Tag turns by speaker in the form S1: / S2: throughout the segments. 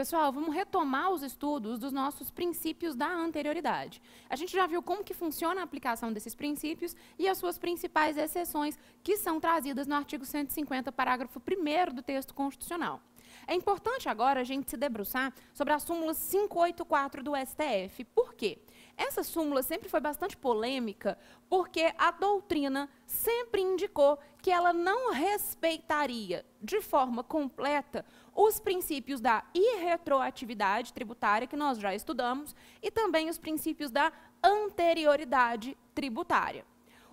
S1: pessoal, vamos retomar os estudos dos nossos princípios da anterioridade. A gente já viu como que funciona a aplicação desses princípios e as suas principais exceções que são trazidas no artigo 150, parágrafo 1 do texto constitucional. É importante agora a gente se debruçar sobre a súmula 584 do STF quê? Essa súmula sempre foi bastante polêmica, porque a doutrina sempre indicou que ela não respeitaria de forma completa os princípios da irretroatividade tributária, que nós já estudamos, e também os princípios da anterioridade tributária.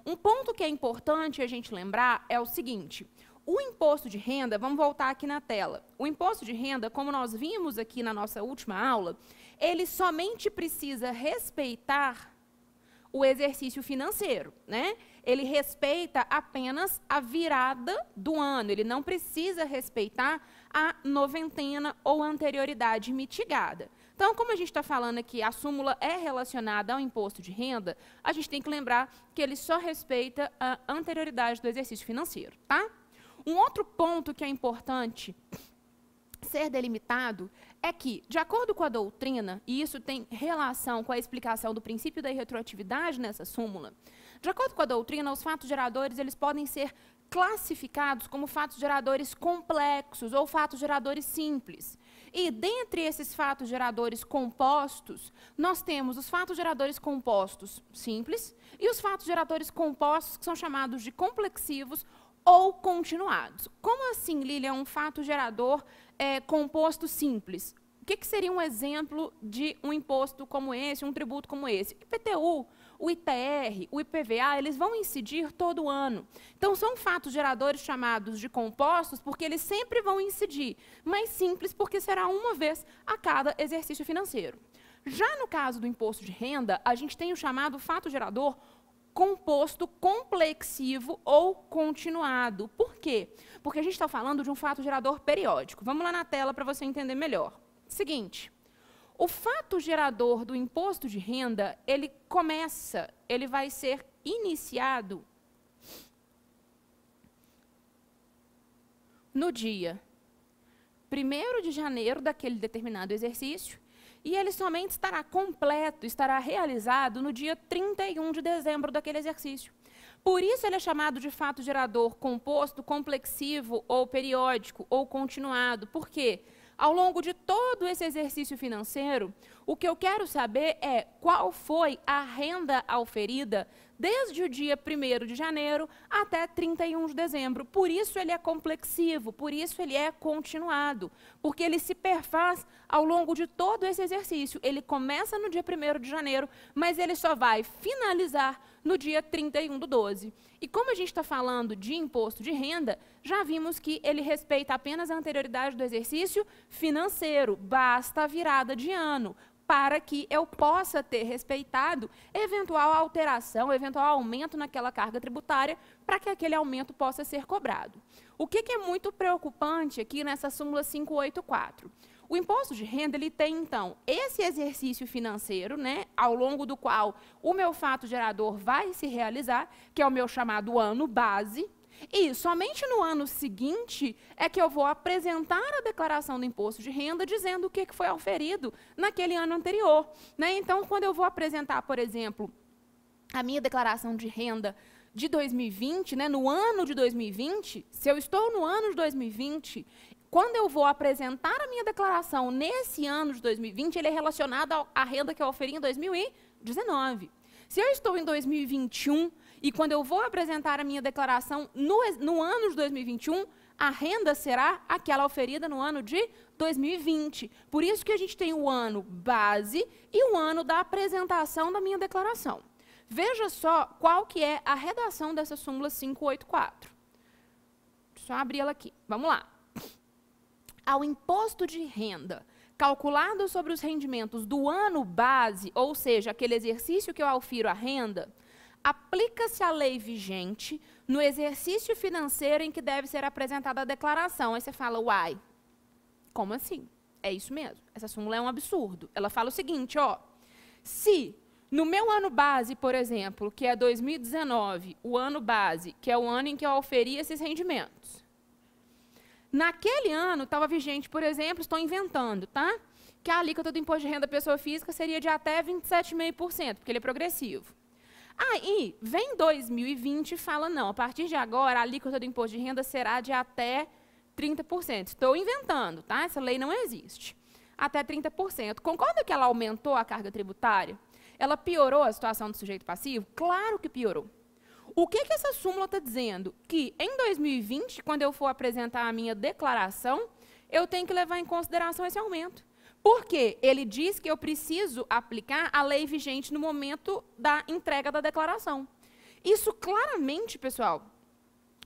S1: Um ponto que é importante a gente lembrar é o seguinte: o imposto de renda, vamos voltar aqui na tela. O imposto de renda, como nós vimos aqui na nossa última aula, ele somente precisa respeitar o exercício financeiro, né? Ele respeita apenas a virada do ano, ele não precisa respeitar a noventena ou anterioridade mitigada. Então, como a gente está falando aqui, a súmula é relacionada ao imposto de renda, a gente tem que lembrar que ele só respeita a anterioridade do exercício financeiro, tá? Um outro ponto que é importante ser delimitado é que, de acordo com a doutrina, e isso tem relação com a explicação do princípio da retroatividade nessa súmula, de acordo com a doutrina, os fatos geradores eles podem ser classificados como fatos geradores complexos ou fatos geradores simples. E dentre esses fatos geradores compostos, nós temos os fatos geradores compostos simples e os fatos geradores compostos que são chamados de complexivos ou continuados. Como assim, Lilian, um fato gerador é, composto simples? O que, que seria um exemplo de um imposto como esse, um tributo como esse? IPTU, o ITR, o IPVA, eles vão incidir todo ano. Então, são fatos geradores chamados de compostos, porque eles sempre vão incidir, mas simples, porque será uma vez a cada exercício financeiro. Já no caso do imposto de renda, a gente tem o chamado fato gerador composto, complexivo ou continuado. Por quê? Porque a gente está falando de um fato gerador periódico. Vamos lá na tela para você entender melhor. Seguinte, o fato gerador do imposto de renda, ele começa, ele vai ser iniciado no dia 1 de janeiro daquele determinado exercício e ele somente estará completo, estará realizado no dia 31 de dezembro daquele exercício. Por isso ele é chamado de fato gerador composto, complexivo ou periódico ou continuado. Por quê? Ao longo de todo esse exercício financeiro, o que eu quero saber é qual foi a renda auferida desde o dia 1 de janeiro até 31 de dezembro. Por isso ele é complexivo, por isso ele é continuado, porque ele se perfaz ao longo de todo esse exercício. Ele começa no dia 1 de janeiro, mas ele só vai finalizar no dia 31 do 12. E como a gente está falando de imposto de renda, já vimos que ele respeita apenas a anterioridade do exercício financeiro, basta a virada de ano para que eu possa ter respeitado eventual alteração, eventual aumento naquela carga tributária, para que aquele aumento possa ser cobrado. O que, que é muito preocupante aqui nessa súmula 584? O imposto de renda ele tem então esse exercício financeiro, né, ao longo do qual o meu fato gerador vai se realizar, que é o meu chamado ano base, e somente no ano seguinte é que eu vou apresentar a declaração do imposto de renda dizendo o que foi oferido naquele ano anterior. Né? Então, quando eu vou apresentar, por exemplo, a minha declaração de renda de 2020, né, no ano de 2020, se eu estou no ano de 2020 quando eu vou apresentar a minha declaração nesse ano de 2020, ele é relacionado à renda que eu oferi em 2019. Se eu estou em 2021 e quando eu vou apresentar a minha declaração no, no ano de 2021, a renda será aquela oferida no ano de 2020. Por isso que a gente tem o ano base e o ano da apresentação da minha declaração. Veja só qual que é a redação dessa súmula 584. Só abrir ela aqui. Vamos lá. Ao imposto de renda calculado sobre os rendimentos do ano base, ou seja, aquele exercício que eu alfiro a renda, aplica-se a lei vigente no exercício financeiro em que deve ser apresentada a declaração. Aí você fala, uai, como assim? É isso mesmo. Essa súmula é um absurdo. Ela fala o seguinte, ó, se no meu ano base, por exemplo, que é 2019, o ano base, que é o ano em que eu oferi esses rendimentos. Naquele ano estava vigente, por exemplo, estou inventando, tá? Que a alíquota do imposto de renda pessoa física seria de até 27,5%, porque ele é progressivo. Aí, vem 2020 e fala, não, a partir de agora, a alíquota do imposto de renda será de até 30%. Estou inventando, tá? Essa lei não existe. Até 30%. Concorda que ela aumentou a carga tributária? Ela piorou a situação do sujeito passivo? Claro que piorou. O que, que essa súmula está dizendo? Que em 2020, quando eu for apresentar a minha declaração, eu tenho que levar em consideração esse aumento. Porque ele diz que eu preciso aplicar a lei vigente no momento da entrega da declaração. Isso claramente, pessoal,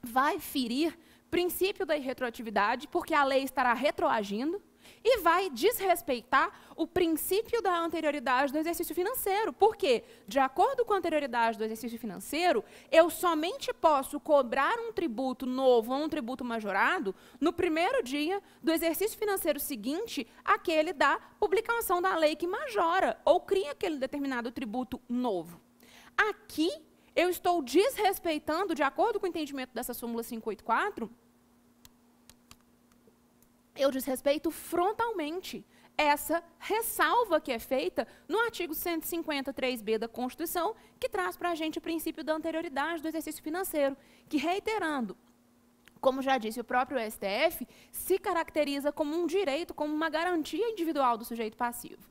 S1: vai ferir princípio da irretroatividade, porque a lei estará retroagindo, e vai desrespeitar o princípio da anterioridade do exercício financeiro. Porque, de acordo com a anterioridade do exercício financeiro, eu somente posso cobrar um tributo novo ou um tributo majorado no primeiro dia do exercício financeiro seguinte, aquele da publicação da lei que majora ou cria aquele determinado tributo novo. Aqui, eu estou desrespeitando, de acordo com o entendimento dessa súmula 584, eu desrespeito frontalmente essa ressalva que é feita no artigo 153b da Constituição, que traz para a gente o princípio da anterioridade do exercício financeiro, que, reiterando, como já disse o próprio STF, se caracteriza como um direito, como uma garantia individual do sujeito passivo.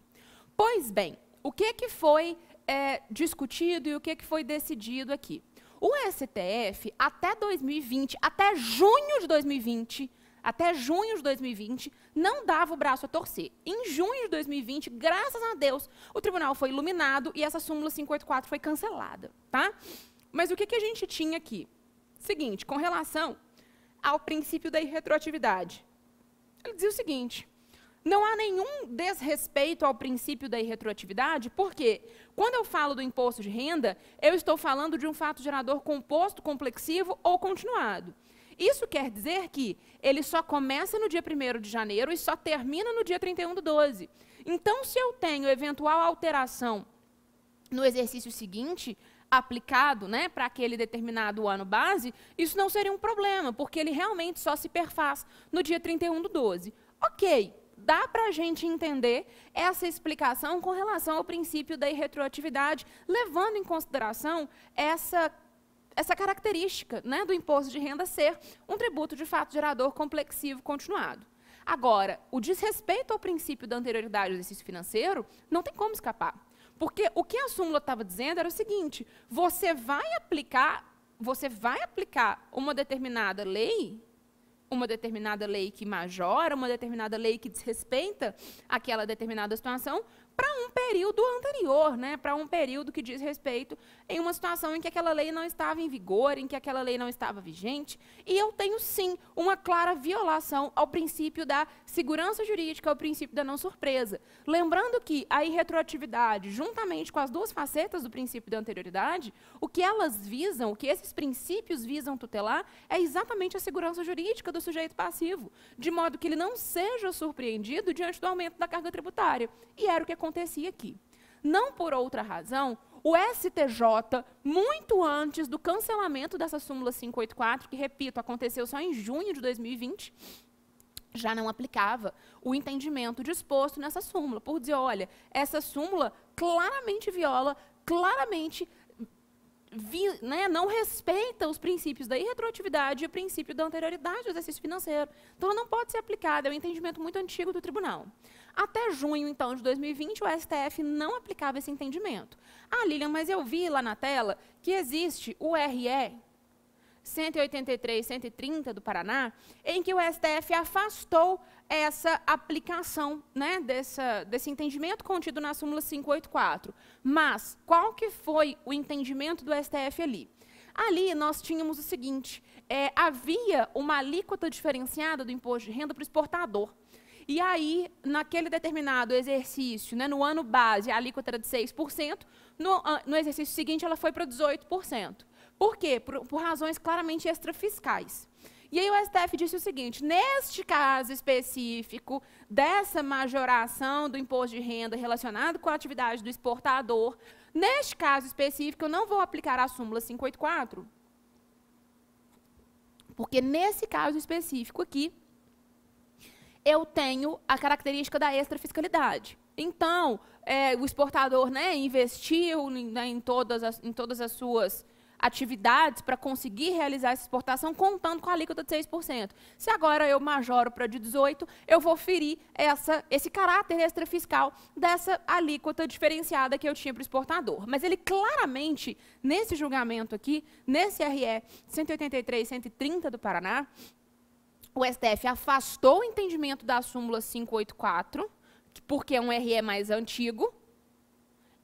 S1: Pois bem, o que, que foi é, discutido e o que, que foi decidido aqui? O STF, até 2020, até junho de 2020, até junho de 2020, não dava o braço a torcer. Em junho de 2020, graças a Deus, o tribunal foi iluminado e essa súmula 584 foi cancelada. Tá? Mas o que, que a gente tinha aqui? Seguinte, com relação ao princípio da irretroatividade. Ele dizia o seguinte: não há nenhum desrespeito ao princípio da irretroatividade, porque quando eu falo do imposto de renda, eu estou falando de um fato gerador composto, complexivo ou continuado. Isso quer dizer que ele só começa no dia 1 de janeiro e só termina no dia 31 do 12. Então, se eu tenho eventual alteração no exercício seguinte, aplicado né, para aquele determinado ano base, isso não seria um problema, porque ele realmente só se perfaz no dia 31 do 12. Ok, dá para a gente entender essa explicação com relação ao princípio da irretroatividade, levando em consideração essa essa característica né, do imposto de renda ser um tributo de fato gerador complexivo continuado. Agora, o desrespeito ao princípio da anterioridade do exercício financeiro não tem como escapar. Porque o que a súmula estava dizendo era o seguinte: você vai aplicar, você vai aplicar uma determinada lei, uma determinada lei que majora, uma determinada lei que desrespeita aquela determinada situação, para um período anterior, né? para um período que diz respeito em uma situação em que aquela lei não estava em vigor, em que aquela lei não estava vigente, e eu tenho sim uma clara violação ao princípio da segurança jurídica, ao princípio da não surpresa. Lembrando que a irretroatividade, juntamente com as duas facetas do princípio da anterioridade, o que elas visam, o que esses princípios visam tutelar, é exatamente a segurança jurídica do sujeito passivo, de modo que ele não seja surpreendido diante do aumento da carga tributária. E era o que acontecia aqui. Não por outra razão, o STJ, muito antes do cancelamento dessa súmula 584, que, repito, aconteceu só em junho de 2020, já não aplicava o entendimento disposto nessa súmula, por dizer, olha, essa súmula claramente viola, claramente vi, né, não respeita os princípios da irretroatividade e o princípio da anterioridade do exercício financeiro. Então, ela não pode ser aplicada, é um entendimento muito antigo do tribunal. Até junho, então, de 2020, o STF não aplicava esse entendimento. Ah, Lilian, mas eu vi lá na tela que existe o RE 183, 130 do Paraná, em que o STF afastou essa aplicação né, dessa, desse entendimento contido na súmula 584. Mas qual que foi o entendimento do STF ali? Ali nós tínhamos o seguinte, é, havia uma alíquota diferenciada do imposto de renda para o exportador. E aí, naquele determinado exercício, né, no ano base, a alíquota era de 6%, no, ah, no exercício seguinte ela foi para 18%. Por quê? Por, por razões claramente extrafiscais. E aí o STF disse o seguinte: neste caso específico dessa majoração do imposto de renda relacionado com a atividade do exportador, neste caso específico eu não vou aplicar a súmula 584. Porque nesse caso específico aqui, eu tenho a característica da extrafiscalidade. Então, é, o exportador né, investiu em, né, em, todas as, em todas as suas atividades para conseguir realizar essa exportação, contando com a alíquota de 6%. Se agora eu majoro para de 18%, eu vou ferir essa, esse caráter extrafiscal dessa alíquota diferenciada que eu tinha para o exportador. Mas ele claramente, nesse julgamento aqui, nesse RE 183-130 do Paraná, o STF afastou o entendimento da súmula 584, porque é um RE mais antigo,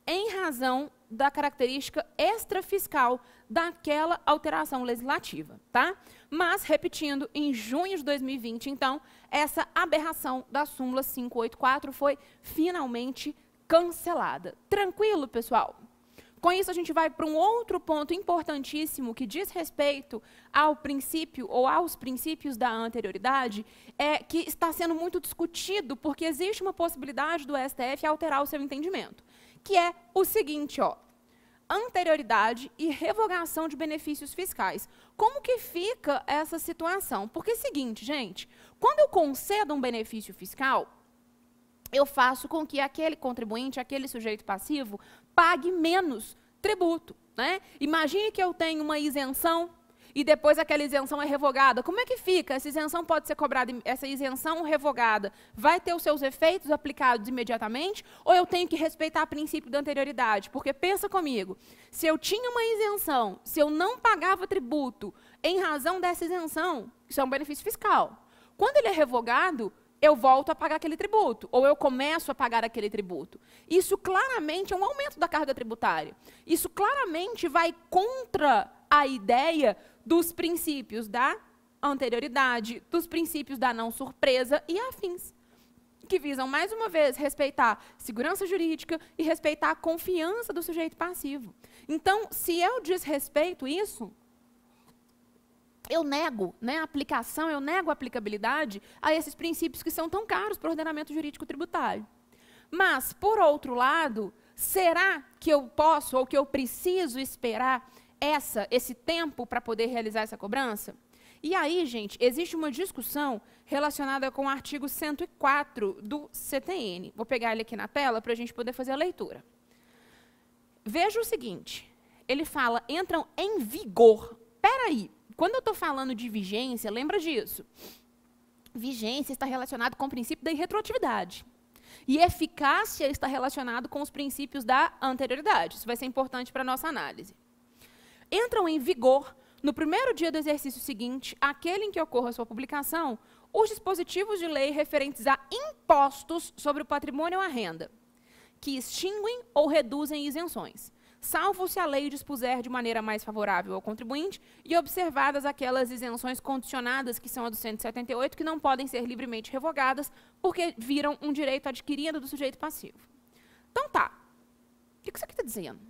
S1: em razão da característica extrafiscal daquela alteração legislativa, tá? Mas, repetindo, em junho de 2020, então, essa aberração da súmula 584 foi finalmente cancelada. Tranquilo, pessoal? Com isso, a gente vai para um outro ponto importantíssimo que diz respeito ao princípio ou aos princípios da anterioridade, é que está sendo muito discutido, porque existe uma possibilidade do STF alterar o seu entendimento, que é o seguinte, ó, anterioridade e revogação de benefícios fiscais. Como que fica essa situação? Porque é o seguinte, gente, quando eu concedo um benefício fiscal, eu faço com que aquele contribuinte, aquele sujeito passivo, pague menos tributo. Né? Imagine que eu tenho uma isenção e depois aquela isenção é revogada. Como é que fica? Essa isenção pode ser cobrada, essa isenção revogada vai ter os seus efeitos aplicados imediatamente ou eu tenho que respeitar o princípio da anterioridade? Porque pensa comigo, se eu tinha uma isenção, se eu não pagava tributo em razão dessa isenção, isso é um benefício fiscal. Quando ele é revogado, eu volto a pagar aquele tributo, ou eu começo a pagar aquele tributo. Isso claramente é um aumento da carga tributária. Isso claramente vai contra a ideia dos princípios da anterioridade, dos princípios da não surpresa e afins, que visam, mais uma vez, respeitar segurança jurídica e respeitar a confiança do sujeito passivo. Então, se eu desrespeito isso, eu nego né, a aplicação, eu nego a aplicabilidade a esses princípios que são tão caros para o ordenamento jurídico tributário. Mas, por outro lado, será que eu posso ou que eu preciso esperar essa, esse tempo para poder realizar essa cobrança? E aí, gente, existe uma discussão relacionada com o artigo 104 do CTN. Vou pegar ele aqui na tela para a gente poder fazer a leitura. Veja o seguinte, ele fala, entram em vigor. Peraí, quando eu estou falando de vigência, lembra disso. Vigência está relacionado com o princípio da irretroatividade. E eficácia está relacionado com os princípios da anterioridade. Isso vai ser importante para a nossa análise. Entram em vigor, no primeiro dia do exercício seguinte, aquele em que ocorra sua publicação, os dispositivos de lei referentes a impostos sobre o patrimônio ou a renda, que extinguem ou reduzem isenções salvo se a lei dispuser de maneira mais favorável ao contribuinte e observadas aquelas isenções condicionadas que são a do 178, que não podem ser livremente revogadas porque viram um direito adquirido do sujeito passivo. Então tá. O que isso aqui está dizendo?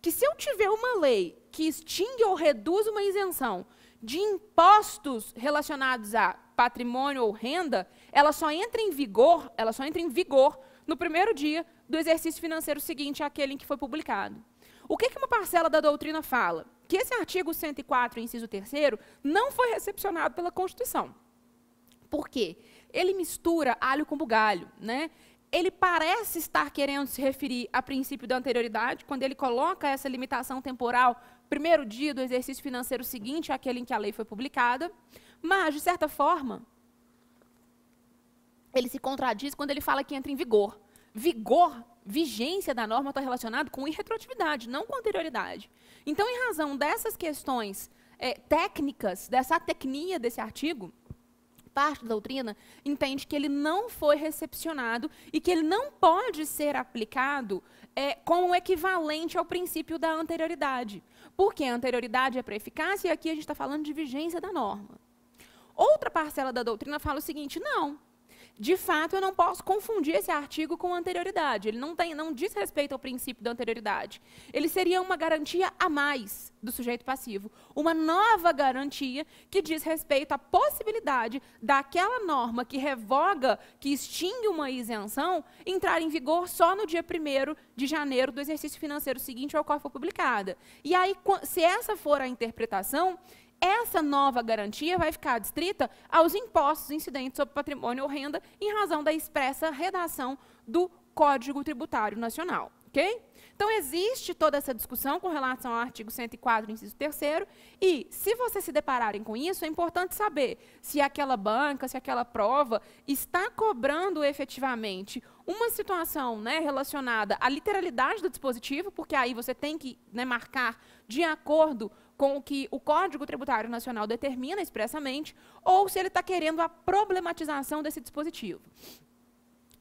S1: Que se eu tiver uma lei que extingue ou reduz uma isenção de impostos relacionados a patrimônio ou renda, ela só entra em vigor, ela só entra em vigor no primeiro dia do exercício financeiro seguinte àquele em que foi publicado. O que, que uma parcela da doutrina fala? Que esse artigo 104, inciso 3, não foi recepcionado pela Constituição. Por quê? Ele mistura alho com bugalho. Né? Ele parece estar querendo se referir a princípio da anterioridade, quando ele coloca essa limitação temporal primeiro dia do exercício financeiro seguinte àquele em que a lei foi publicada, mas, de certa forma, ele se contradiz quando ele fala que entra em vigor vigor, vigência da norma está relacionado com irretroatividade, não com anterioridade. Então, em razão dessas questões é, técnicas, dessa tecnia desse artigo, parte da doutrina entende que ele não foi recepcionado e que ele não pode ser aplicado é, como equivalente ao princípio da anterioridade. Porque a anterioridade é para eficácia e aqui a gente está falando de vigência da norma. Outra parcela da doutrina fala o seguinte: não, de fato, eu não posso confundir esse artigo com anterioridade. Ele não, tem, não diz respeito ao princípio da anterioridade. Ele seria uma garantia a mais do sujeito passivo. Uma nova garantia que diz respeito à possibilidade daquela norma que revoga, que extingue uma isenção, entrar em vigor só no dia 1 de janeiro do exercício financeiro seguinte ao qual for publicada. E aí, se essa for a interpretação, essa nova garantia vai ficar adstrita aos impostos incidentes sobre patrimônio ou renda em razão da expressa redação do Código Tributário Nacional. Okay? Então, existe toda essa discussão com relação ao artigo 104, inciso 3 e se vocês se depararem com isso, é importante saber se aquela banca, se aquela prova está cobrando efetivamente uma situação né, relacionada à literalidade do dispositivo, porque aí você tem que né, marcar de acordo com o que o Código Tributário Nacional determina expressamente, ou se ele está querendo a problematização desse dispositivo.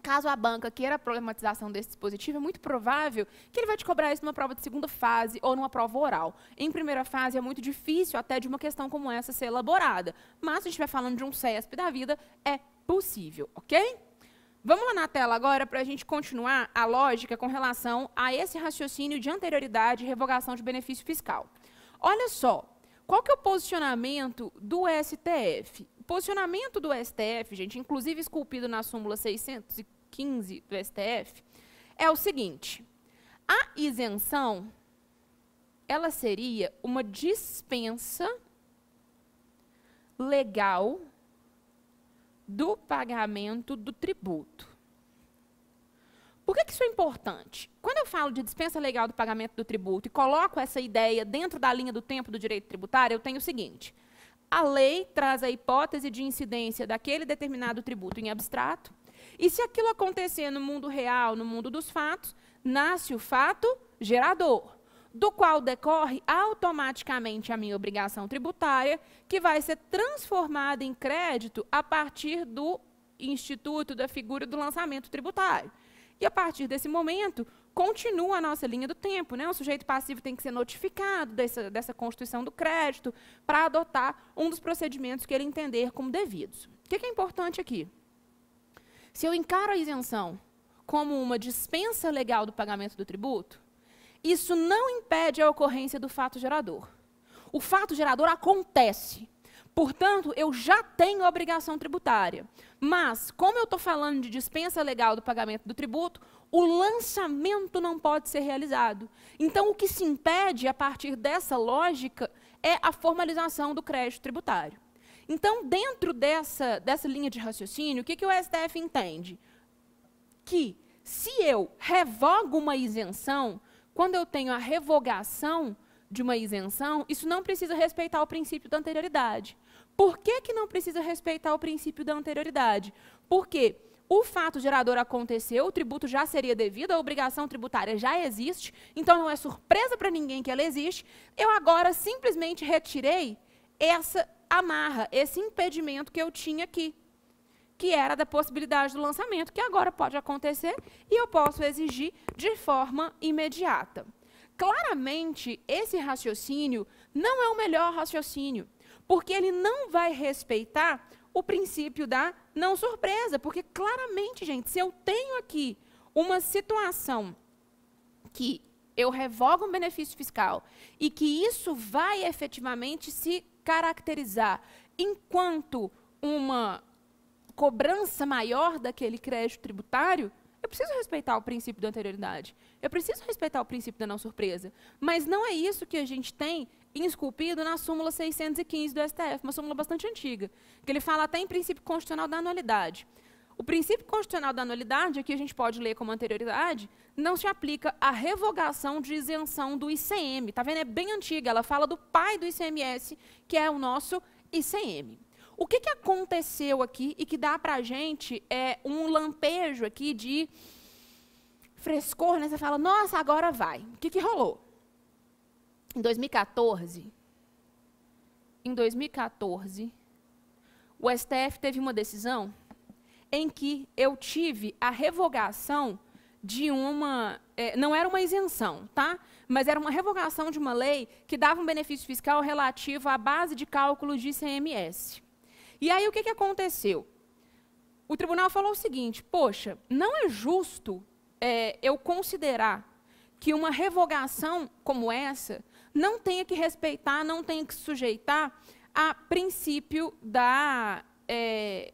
S1: Caso a banca queira a problematização desse dispositivo, é muito provável que ele vai te cobrar isso numa prova de segunda fase ou numa prova oral. Em primeira fase, é muito difícil até de uma questão como essa ser elaborada. Mas, se a gente estiver falando de um CESP da vida, é possível, ok? Vamos lá na tela agora para a gente continuar a lógica com relação a esse raciocínio de anterioridade e revogação de benefício fiscal. Olha só, qual que é o posicionamento do STF? O posicionamento do STF, gente, inclusive esculpido na súmula 615 do STF, é o seguinte: a isenção ela seria uma dispensa legal do pagamento do tributo. Por que, que isso é importante? Quando eu falo de dispensa legal do pagamento do tributo e coloco essa ideia dentro da linha do tempo do direito tributário, eu tenho o seguinte: a lei traz a hipótese de incidência daquele determinado tributo em abstrato, e se aquilo acontecer no mundo real, no mundo dos fatos, nasce o fato gerador, do qual decorre automaticamente a minha obrigação tributária, que vai ser transformada em crédito a partir do instituto da figura do lançamento tributário. E a partir desse momento, continua a nossa linha do tempo. Né? O sujeito passivo tem que ser notificado dessa, dessa constituição do crédito para adotar um dos procedimentos que ele entender como devidos. O que é importante aqui? Se eu encaro a isenção como uma dispensa legal do pagamento do tributo, isso não impede a ocorrência do fato gerador. O fato gerador acontece. Portanto, eu já tenho obrigação tributária. Mas, como eu estou falando de dispensa legal do pagamento do tributo, o lançamento não pode ser realizado. Então, o que se impede a partir dessa lógica é a formalização do crédito tributário. Então, dentro dessa, dessa linha de raciocínio, o que, que o STF entende? Que se eu revogo uma isenção, quando eu tenho a revogação de uma isenção, isso não precisa respeitar o princípio da anterioridade. Por que, que não precisa respeitar o princípio da anterioridade? Porque o fato gerador aconteceu, o tributo já seria devido, a obrigação tributária já existe, então não é surpresa para ninguém que ela existe. Eu agora simplesmente retirei essa amarra, esse impedimento que eu tinha aqui, que era da possibilidade do lançamento, que agora pode acontecer e eu posso exigir de forma imediata. Claramente, esse raciocínio não é o melhor raciocínio porque ele não vai respeitar o princípio da não surpresa, porque claramente, gente, se eu tenho aqui uma situação que eu revogo um benefício fiscal e que isso vai efetivamente se caracterizar enquanto uma cobrança maior daquele crédito tributário, eu preciso respeitar o princípio da anterioridade. Eu preciso respeitar o princípio da não surpresa. Mas não é isso que a gente tem esculpido na súmula 615 do STF, uma súmula bastante antiga, que ele fala até em princípio constitucional da anualidade. O princípio constitucional da anualidade, aqui a gente pode ler como anterioridade, não se aplica à revogação de isenção do ICM. Está vendo? É bem antiga. Ela fala do pai do ICMS, que é o nosso ICM. O que, que aconteceu aqui e que dá para a gente é, um lampejo aqui de frescor, né? Você fala, nossa, agora vai. O que, que rolou? Em 2014, em 2014, o STF teve uma decisão em que eu tive a revogação de uma. É, não era uma isenção, tá? Mas era uma revogação de uma lei que dava um benefício fiscal relativo à base de cálculo de ICMS. E aí o que, que aconteceu? O tribunal falou o seguinte: poxa, não é justo é, eu considerar que uma revogação como essa não tenha que respeitar, não tenha que sujeitar a princípio da é,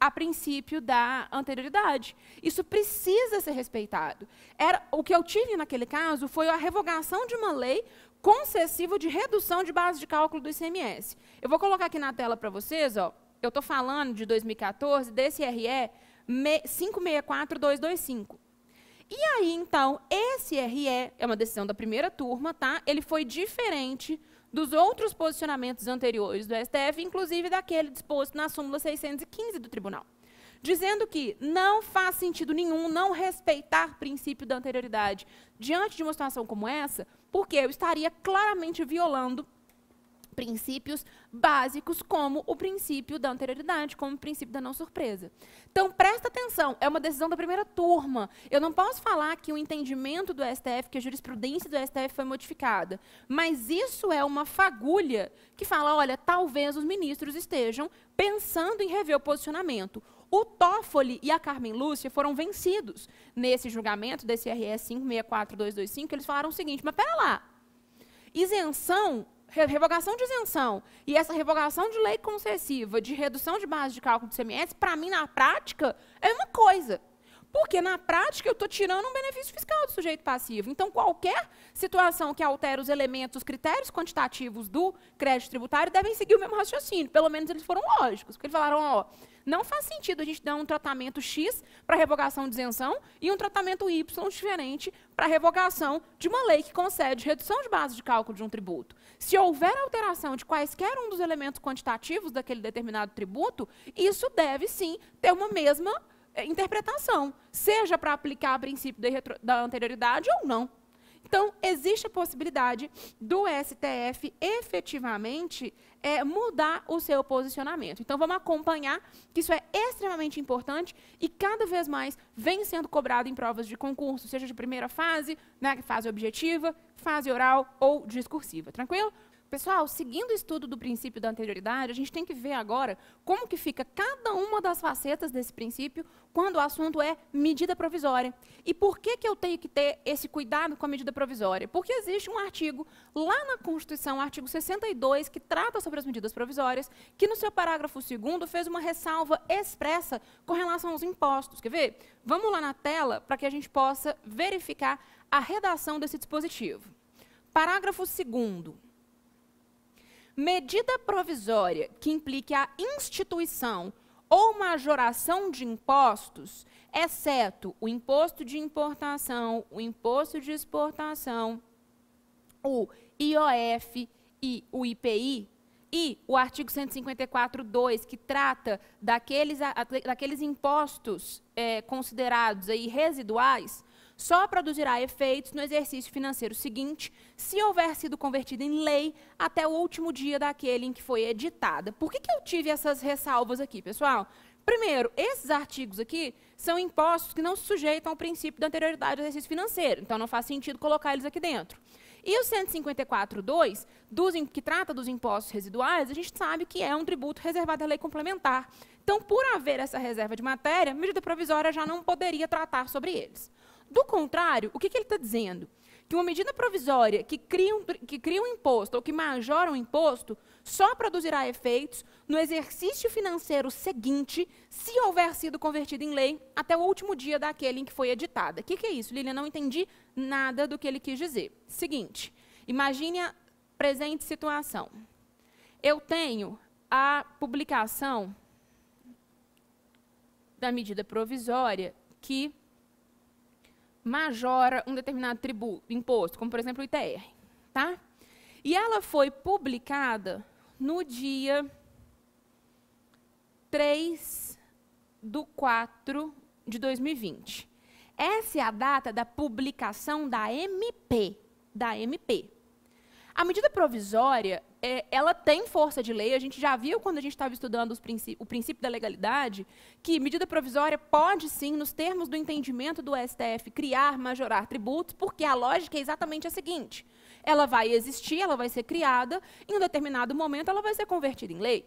S1: a princípio da anterioridade. Isso precisa ser respeitado. Era o que eu tive naquele caso foi a revogação de uma lei concessiva de redução de base de cálculo do ICMS. Eu vou colocar aqui na tela para vocês, ó. Eu estou falando de 2014 desse RE 564225. E aí, então, esse RE é uma decisão da primeira turma, tá? Ele foi diferente dos outros posicionamentos anteriores do STF, inclusive daquele disposto na súmula 615 do tribunal, dizendo que não faz sentido nenhum não respeitar o princípio da anterioridade diante de uma situação como essa, porque eu estaria claramente violando princípios básicos, como o princípio da anterioridade, como o princípio da não surpresa. Então, presta atenção, é uma decisão da primeira turma. Eu não posso falar que o entendimento do STF, que a jurisprudência do STF foi modificada, mas isso é uma fagulha que fala, olha, talvez os ministros estejam pensando em rever o posicionamento. O Toffoli e a Carmen Lúcia foram vencidos nesse julgamento desse RS 564225, eles falaram o seguinte, mas pera lá, isenção revogação de isenção e essa revogação de lei concessiva de redução de base de cálculo do CMS, para mim, na prática, é uma coisa. Porque, na prática, eu estou tirando um benefício fiscal do sujeito passivo. Então, qualquer situação que altere os elementos, os critérios quantitativos do crédito tributário devem seguir o mesmo raciocínio. Pelo menos eles foram lógicos. Porque eles falaram, ó, não faz sentido a gente dar um tratamento X para revogação de isenção e um tratamento Y diferente para revogação de uma lei que concede redução de base de cálculo de um tributo. Se houver alteração de quaisquer um dos elementos quantitativos daquele determinado tributo, isso deve sim ter uma mesma eh, interpretação, seja para aplicar o princípio da anterioridade ou não. Então, existe a possibilidade do STF efetivamente é, mudar o seu posicionamento. Então, vamos acompanhar que isso é extremamente importante e cada vez mais vem sendo cobrado em provas de concurso, seja de primeira fase, né, fase objetiva, fase oral ou discursiva. Tranquilo? Pessoal, seguindo o estudo do princípio da anterioridade, a gente tem que ver agora como que fica cada uma das facetas desse princípio quando o assunto é medida provisória. E por que, que eu tenho que ter esse cuidado com a medida provisória? Porque existe um artigo lá na Constituição, artigo 62, que trata sobre as medidas provisórias, que no seu parágrafo 2 fez uma ressalva expressa com relação aos impostos. Quer ver? Vamos lá na tela para que a gente possa verificar a redação desse dispositivo. Parágrafo 2 Medida provisória que implique a instituição ou majoração de impostos, exceto o imposto de importação, o imposto de exportação, o IOF e o IPI, e o artigo 154.2, que trata daqueles, daqueles impostos é, considerados aí residuais, só produzirá efeitos no exercício financeiro seguinte, se houver sido convertida em lei até o último dia daquele em que foi editada. Por que, que eu tive essas ressalvas aqui, pessoal? Primeiro, esses artigos aqui são impostos que não se sujeitam ao princípio da anterioridade do exercício financeiro, então não faz sentido colocar eles aqui dentro. E o 154.2, que trata dos impostos residuais, a gente sabe que é um tributo reservado à lei complementar. Então, por haver essa reserva de matéria, a medida provisória já não poderia tratar sobre eles. Do contrário, o que, que ele está dizendo? Que uma medida provisória que cria, um, que cria um imposto ou que majora um imposto só produzirá efeitos no exercício financeiro seguinte, se houver sido convertida em lei até o último dia daquele em que foi editada. O que, que é isso, Lilian? Não entendi nada do que ele quis dizer. Seguinte, imagine a presente situação. Eu tenho a publicação da medida provisória que majora um determinado tributo, imposto, como por exemplo o ITR, tá? E ela foi publicada no dia 3 do 4 de 2020. Essa é a data da publicação da MP, da MP. A medida provisória, é, ela tem força de lei. A gente já viu quando a gente estava estudando o princípio da legalidade que medida provisória pode sim, nos termos do entendimento do STF, criar, majorar tributos, porque a lógica é exatamente a seguinte: ela vai existir, ela vai ser criada, em um determinado momento ela vai ser convertida em lei.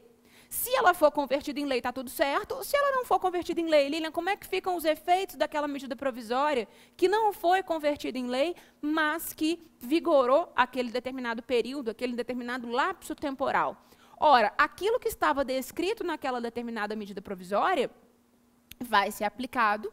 S1: Se ela for convertida em lei, está tudo certo. Se ela não for convertida em lei, Lilian, como é que ficam os efeitos daquela medida provisória que não foi convertida em lei, mas que vigorou aquele determinado período, aquele determinado lapso temporal? Ora, aquilo que estava descrito naquela determinada medida provisória vai ser aplicado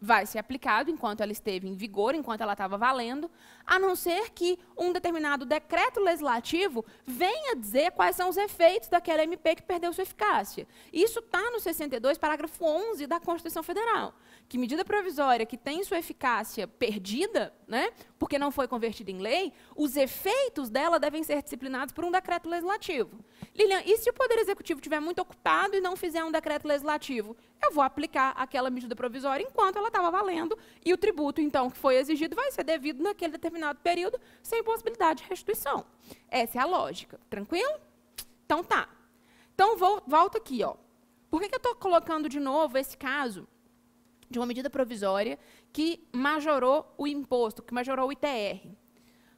S1: vai ser aplicado enquanto ela esteve em vigor, enquanto ela estava valendo, a não ser que um determinado decreto legislativo venha dizer quais são os efeitos daquela MP que perdeu sua eficácia. Isso está no 62, parágrafo 11 da Constituição Federal que medida provisória que tem sua eficácia perdida, né, porque não foi convertida em lei, os efeitos dela devem ser disciplinados por um decreto legislativo. Lilian, e se o Poder Executivo estiver muito ocupado e não fizer um decreto legislativo? Eu vou aplicar aquela medida provisória enquanto ela estava valendo e o tributo, então, que foi exigido vai ser devido naquele determinado período, sem possibilidade de restituição. Essa é a lógica. Tranquilo? Então tá. Então vou, volto aqui, ó. Por que, que eu estou colocando de novo esse caso de uma medida provisória que majorou o imposto, que majorou o ITR.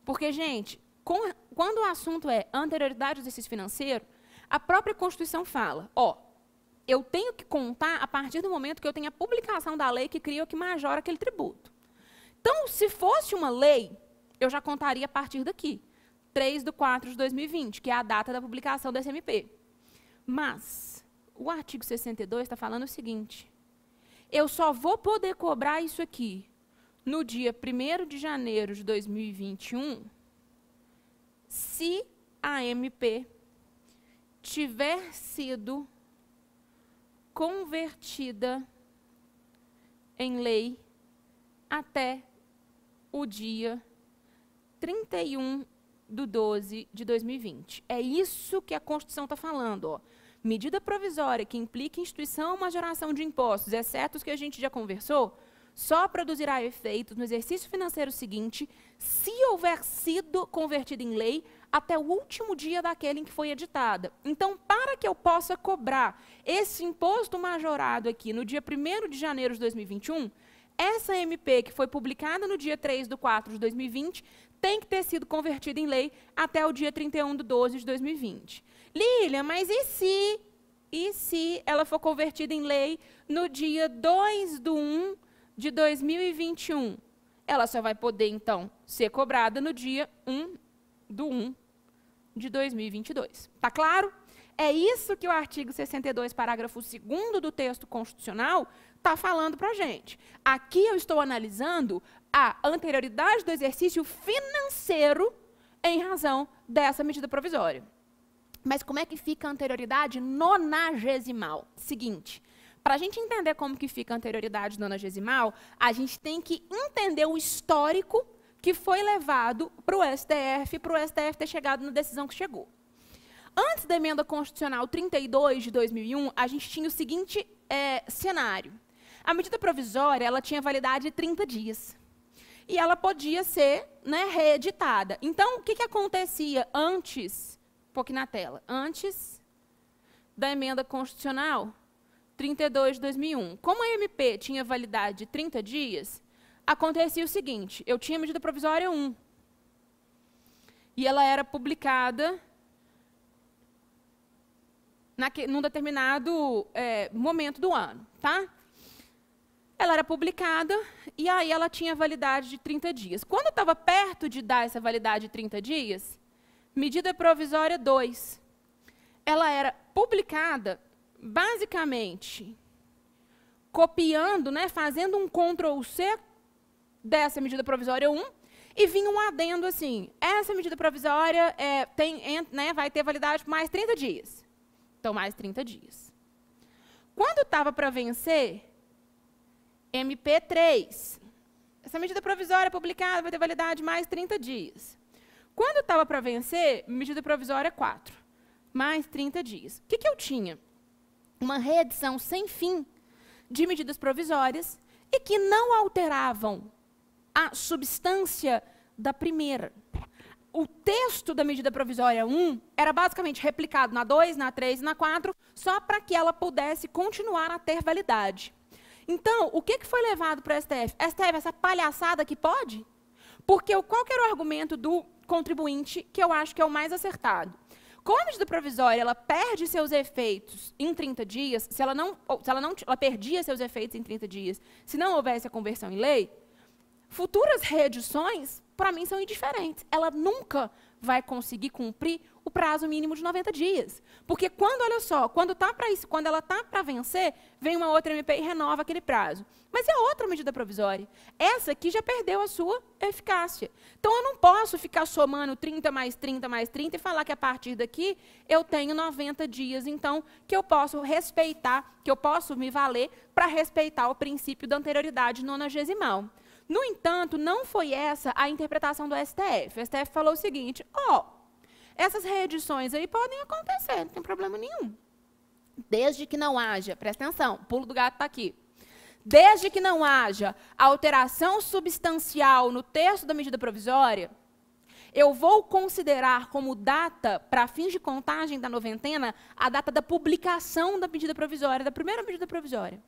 S1: Porque, gente, com, quando o assunto é anterioridade do exercício financeiro, a própria Constituição fala, ó, eu tenho que contar a partir do momento que eu tenho a publicação da lei que cria ou que majora aquele tributo. Então, se fosse uma lei, eu já contaria a partir daqui, 3 de 4 de 2020, que é a data da publicação do SMP. Mas, o artigo 62 está falando o seguinte, eu só vou poder cobrar isso aqui no dia 1 de janeiro de 2021 se a MP tiver sido convertida em lei até o dia 31 de 12 de 2020. É isso que a Constituição está falando. Ó medida provisória que implique instituição ou majoração de impostos, exceto os que a gente já conversou, só produzirá efeitos no exercício financeiro seguinte se houver sido convertida em lei até o último dia daquele em que foi editada. Então, para que eu possa cobrar esse imposto majorado aqui no dia 1 de janeiro de 2021, essa MP que foi publicada no dia 3 de 4 de 2020 tem que ter sido convertida em lei até o dia 31 de 12 de 2020. Lília, mas e se? E se ela for convertida em lei no dia 2 de 1 de 2021? Ela só vai poder, então, ser cobrada no dia 1 de 1 de 2022. Está claro? É isso que o artigo 62, parágrafo 2 do texto constitucional, está falando para a gente. Aqui eu estou analisando a anterioridade do exercício financeiro em razão dessa medida provisória. Mas como é que fica a anterioridade nonagesimal? Seguinte, para a gente entender como que fica a anterioridade nonagesimal, a gente tem que entender o histórico que foi levado para o STF, para o STF ter chegado na decisão que chegou. Antes da emenda constitucional 32 de 2001, a gente tinha o seguinte é, cenário. A medida provisória ela tinha validade de 30 dias. E ela podia ser né, reeditada. Então, o que, que acontecia antes pôr aqui na tela. Antes da emenda constitucional 32 de 2001. Como a MP tinha validade de 30 dias, acontecia o seguinte: eu tinha a medida provisória 1. E ela era publicada naque, num determinado é, momento do ano. Tá? Ela era publicada e aí ela tinha validade de 30 dias. Quando estava perto de dar essa validade de 30 dias, medida provisória 2, ela era publicada basicamente copiando, né, fazendo um Ctrl C dessa medida provisória 1 e vinha um adendo assim: essa medida provisória é, tem, né, vai ter validade por mais 30 dias. Então, mais 30 dias. Quando estava para vencer, MP3. Essa medida provisória publicada vai ter validade mais 30 dias. Quando estava para vencer, medida provisória 4, mais 30 dias. O que, que eu tinha? Uma reedição sem fim de medidas provisórias e que não alteravam a substância da primeira. O texto da medida provisória 1 era basicamente replicado na 2, na 3 e na 4, só para que ela pudesse continuar a ter validade. Então, o que, que foi levado para o STF? STF, essa palhaçada que pode? Porque qual que era o argumento do contribuinte, que eu acho que é o mais acertado. Como a medida provisória ela perde seus efeitos em 30 dias, se ela não, se ela não ela perdia seus efeitos em 30 dias, se não houvesse a conversão em lei, futuras reedições, para mim, são indiferentes. Ela nunca vai conseguir cumprir o prazo mínimo de 90 dias. Porque quando, olha só, quando, tá isso, quando ela está para vencer, vem uma outra MP e renova aquele prazo. Mas é outra medida provisória. Essa aqui já perdeu a sua eficácia. Então eu não posso ficar somando 30 mais 30 mais 30 e falar que a partir daqui eu tenho 90 dias, então, que eu posso respeitar, que eu posso me valer para respeitar o princípio da anterioridade nonagesimal. No entanto, não foi essa a interpretação do STF. O STF falou o seguinte: ó, oh, essas reedições aí podem acontecer, não tem problema nenhum. Desde que não haja, presta atenção, pulo do gato está aqui. Desde que não haja alteração substancial no texto da medida provisória, eu vou considerar como data para fins de contagem da noventena a data da publicação da medida provisória, da primeira medida provisória.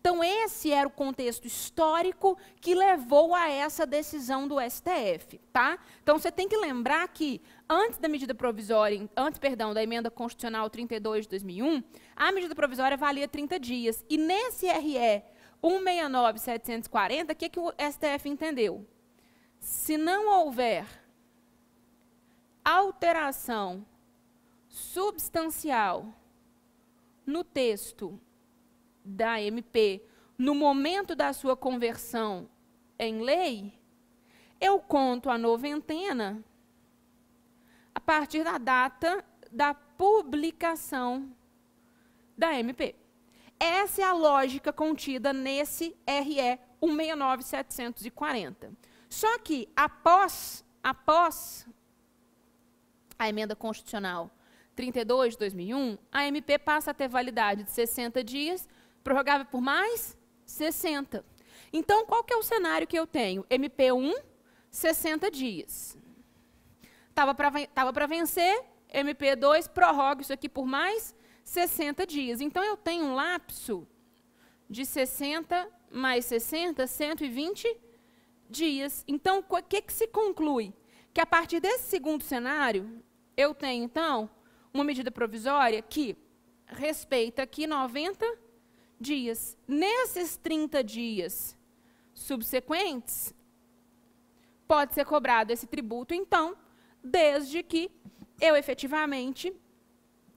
S1: Então, esse era o contexto histórico que levou a essa decisão do STF. Tá? Então, você tem que lembrar que Antes da medida provisória, antes, perdão, da emenda constitucional 32 de 2001, a medida provisória valia 30 dias. E nesse RE 169740, o que, que o STF entendeu? Se não houver alteração substancial no texto da MP no momento da sua conversão em lei, eu conto a noventena partir da data da publicação da MP. Essa é a lógica contida nesse RE 169740. Só que após, após a emenda constitucional 32 de 2001, a MP passa a ter validade de 60 dias, prorrogável por mais 60. Então, qual que é o cenário que eu tenho? MP1, 60 dias. Estava para vencer, MP2 prorroga isso aqui por mais 60 dias. Então, eu tenho um lapso de 60 mais 60, 120 dias. Então, o que, que se conclui? Que a partir desse segundo cenário, eu tenho, então, uma medida provisória que respeita aqui 90 dias. Nesses 30 dias subsequentes, pode ser cobrado esse tributo, então, desde que eu efetivamente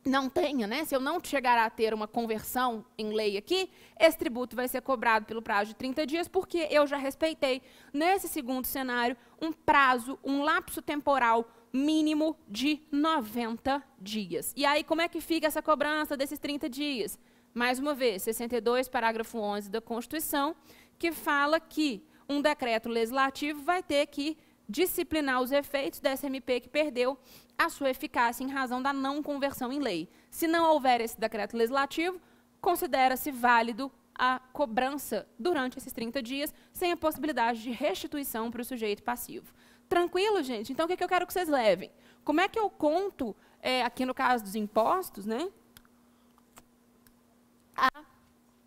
S1: não tenha, né? Se eu não chegar a ter uma conversão em lei aqui, esse tributo vai ser cobrado pelo prazo de 30 dias, porque eu já respeitei, nesse segundo cenário, um prazo, um lapso temporal mínimo de 90 dias. E aí, como é que fica essa cobrança desses 30 dias? Mais uma vez, 62, parágrafo 11 da Constituição, que fala que um decreto legislativo vai ter que disciplinar os efeitos da SMP que perdeu a sua eficácia em razão da não conversão em lei. Se não houver esse decreto legislativo, considera-se válido a cobrança durante esses 30 dias, sem a possibilidade de restituição para o sujeito passivo. Tranquilo, gente? Então, o que, é que eu quero que vocês levem? Como é que eu conto, é, aqui no caso dos impostos, né, a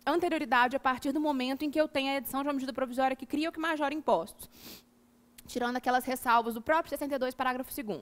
S1: anterioridade a partir do momento em que eu tenho a edição de uma medida provisória que cria ou que majora impostos? tirando aquelas ressalvas do próprio 62, parágrafo 2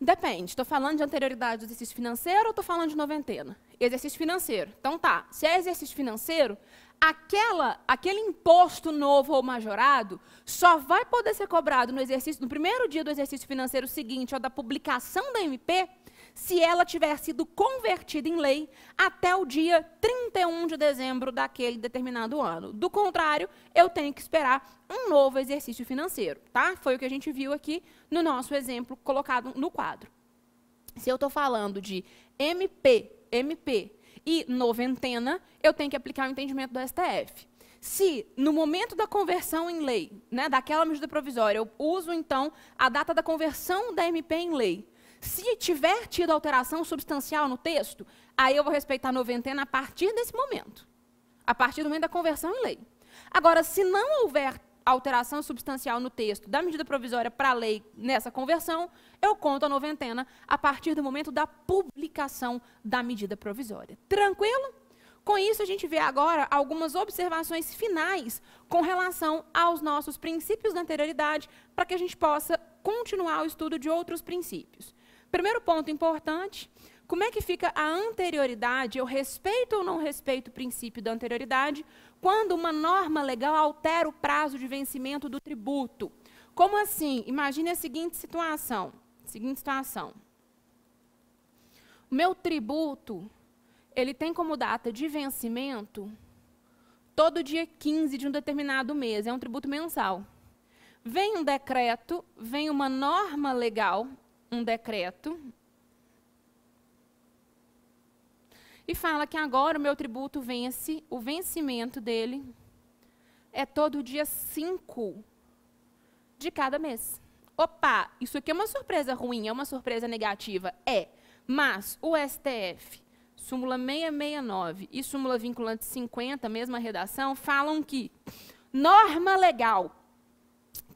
S1: Depende, estou falando de anterioridade do exercício financeiro ou estou falando de noventena? Exercício financeiro. Então tá, se é exercício financeiro, aquela, aquele imposto novo ou majorado só vai poder ser cobrado no, exercício, no primeiro dia do exercício financeiro seguinte ou da publicação da MP se ela tiver sido convertida em lei até o dia 31 de dezembro daquele determinado ano. Do contrário, eu tenho que esperar um novo exercício financeiro, tá? Foi o que a gente viu aqui no nosso exemplo colocado no quadro. Se eu estou falando de MP, MP e noventena, eu tenho que aplicar o entendimento do STF. Se, no momento da conversão em lei, né, daquela medida provisória, eu uso, então, a data da conversão da MP em lei, se tiver tido alteração substancial no texto, aí eu vou respeitar a noventena a partir desse momento. A partir do momento da conversão em lei. Agora, se não houver alteração substancial no texto da medida provisória para a lei nessa conversão, eu conto a noventena a partir do momento da publicação da medida provisória. Tranquilo? Com isso, a gente vê agora algumas observações finais com relação aos nossos princípios da anterioridade, para que a gente possa continuar o estudo de outros princípios. Primeiro ponto importante, como é que fica a anterioridade? Eu respeito ou não respeito o princípio da anterioridade quando uma norma legal altera o prazo de vencimento do tributo? Como assim? Imagine a seguinte situação. Seguinte situação. O meu tributo, ele tem como data de vencimento todo dia 15 de um determinado mês, é um tributo mensal. Vem um decreto, vem uma norma legal um decreto e fala que agora o meu tributo vence, o vencimento dele é todo dia 5 de cada mês. Opa, isso aqui é uma surpresa ruim, é uma surpresa negativa? É. Mas o STF, súmula 669 e súmula vinculante 50, mesma redação, falam que norma legal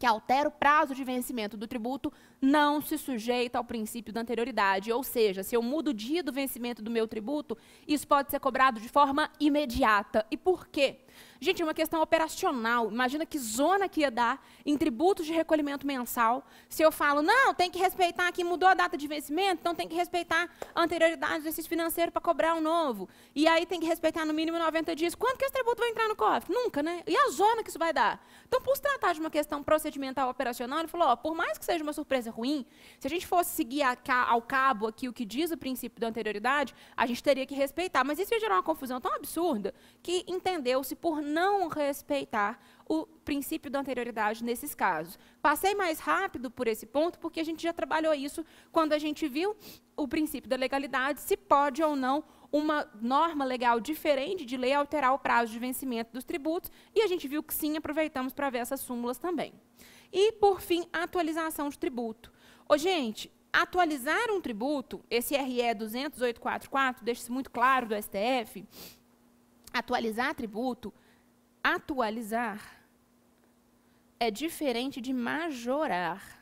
S1: que altera o prazo de vencimento do tributo não se sujeita ao princípio da anterioridade. Ou seja, se eu mudo o dia do vencimento do meu tributo, isso pode ser cobrado de forma imediata. E por quê? Gente, é uma questão operacional. Imagina que zona que ia dar em tributos de recolhimento mensal se eu falo, não, tem que respeitar aqui, mudou a data de vencimento, então tem que respeitar a anterioridade do exercício financeiro para cobrar um novo. E aí tem que respeitar no mínimo 90 dias. Quanto que esse tributo vai entrar no cofre? Nunca, né? E a zona que isso vai dar? Então, por se tratar de uma questão procedimental operacional, ele falou, ó, por mais que seja uma surpresa ruim, se a gente fosse seguir a, ao cabo aqui o que diz o princípio da anterioridade, a gente teria que respeitar. Mas isso ia gerar uma confusão tão absurda que entendeu-se por por não respeitar o princípio da anterioridade nesses casos. Passei mais rápido por esse ponto porque a gente já trabalhou isso quando a gente viu o princípio da legalidade, se pode ou não uma norma legal diferente de lei alterar o prazo de vencimento dos tributos, e a gente viu que sim, aproveitamos para ver essas súmulas também. E, por fim, a atualização de tributo. Ô, gente, atualizar um tributo, esse RE 20844, deixa isso muito claro do STF, Atualizar atributo, atualizar é diferente de majorar.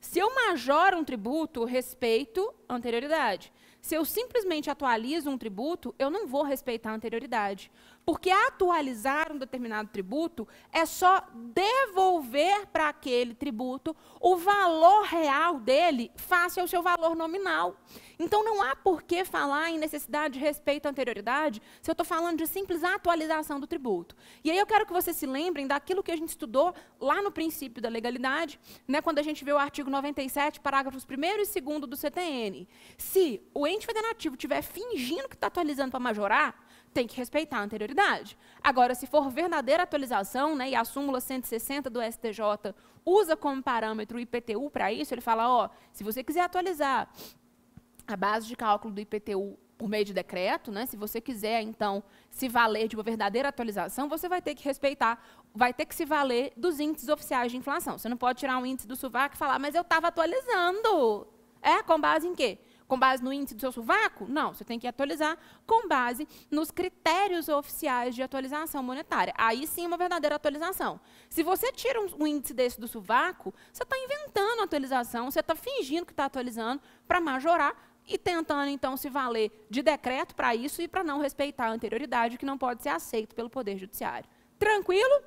S1: Se eu majoro um tributo, respeito anterioridade. Se eu simplesmente atualizo um tributo, eu não vou respeitar a anterioridade. Porque atualizar um determinado tributo é só devolver para aquele tributo o valor real dele face ao seu valor nominal. Então não há por que falar em necessidade de respeito à anterioridade se eu estou falando de simples atualização do tributo. E aí eu quero que vocês se lembrem daquilo que a gente estudou lá no princípio da legalidade, né, quando a gente vê o artigo 97, parágrafos 1 e 2 do CTN. Se o ente federativo estiver fingindo que está atualizando para majorar, tem que respeitar a anterioridade. Agora, se for verdadeira atualização, né, e a súmula 160 do STJ usa como parâmetro o IPTU para isso, ele fala, ó, se você quiser atualizar a base de cálculo do IPTU por meio de decreto, né, se você quiser, então, se valer de uma verdadeira atualização, você vai ter que respeitar, vai ter que se valer dos índices oficiais de inflação. Você não pode tirar um índice do SUVAC e falar, mas eu estava atualizando. É, com base em quê? com base no índice do seu sovaco? Não, você tem que atualizar com base nos critérios oficiais de atualização monetária. Aí sim é uma verdadeira atualização. Se você tira um, um índice desse do sovaco, você está inventando atualização, você está fingindo que está atualizando para majorar e tentando, então, se valer de decreto para isso e para não respeitar a anterioridade, que não pode ser aceito pelo Poder Judiciário. Tranquilo?